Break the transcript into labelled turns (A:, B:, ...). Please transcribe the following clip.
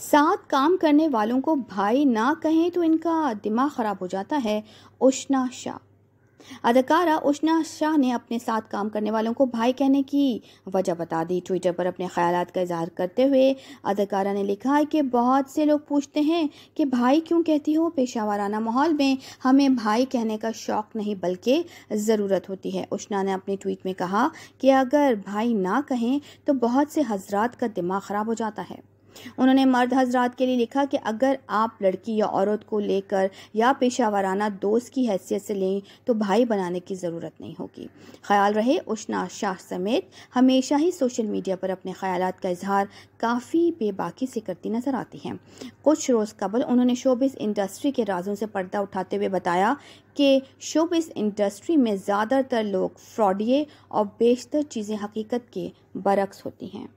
A: साथ काम करने वालों को भाई ना कहें तो इनका दिमाग ख़राब हो जाता है उष्णा शाह अदाकारा उष्णा शाह ने अपने साथ काम करने वालों को भाई कहने की वजह बता दी ट्विटर पर अपने ख्याल का इजहार करते हुए अदाकारा ने लिखा है कि बहुत से लोग पूछते हैं कि भाई क्यों कहती हो पेशा वाराना माहौल में हमें भाई कहने का शौक नहीं बल्कि ज़रूरत होती है उष्णा ने अपने ट्वीट में कहा कि अगर भाई ना कहें तो बहुत से हजरात का दिमाग ख़राब हो जाता है उन्होंने मर्द हजरात के लिए लिखा कि अगर आप लड़की या औरत को लेकर या पेशा वाराना दोस्त की हैसियत से लें तो भाई बनाने की ज़रूरत नहीं होगी ख्याल रहे उष्णा शाह समेत हमेशा ही सोशल मीडिया पर अपने ख्याल का इजहार काफ़ी बेबाकी से करती नज़र आती हैं कुछ रोज़ कबल उन्होंने शोबिस इंडस्ट्री के राजों से पर्दा उठाते हुए बताया कि शोबिस इंडस्ट्री में ज़्यादातर लोग फ्रॉडिये और बेशतर चीज़ें हकीकत के बरक्स होती हैं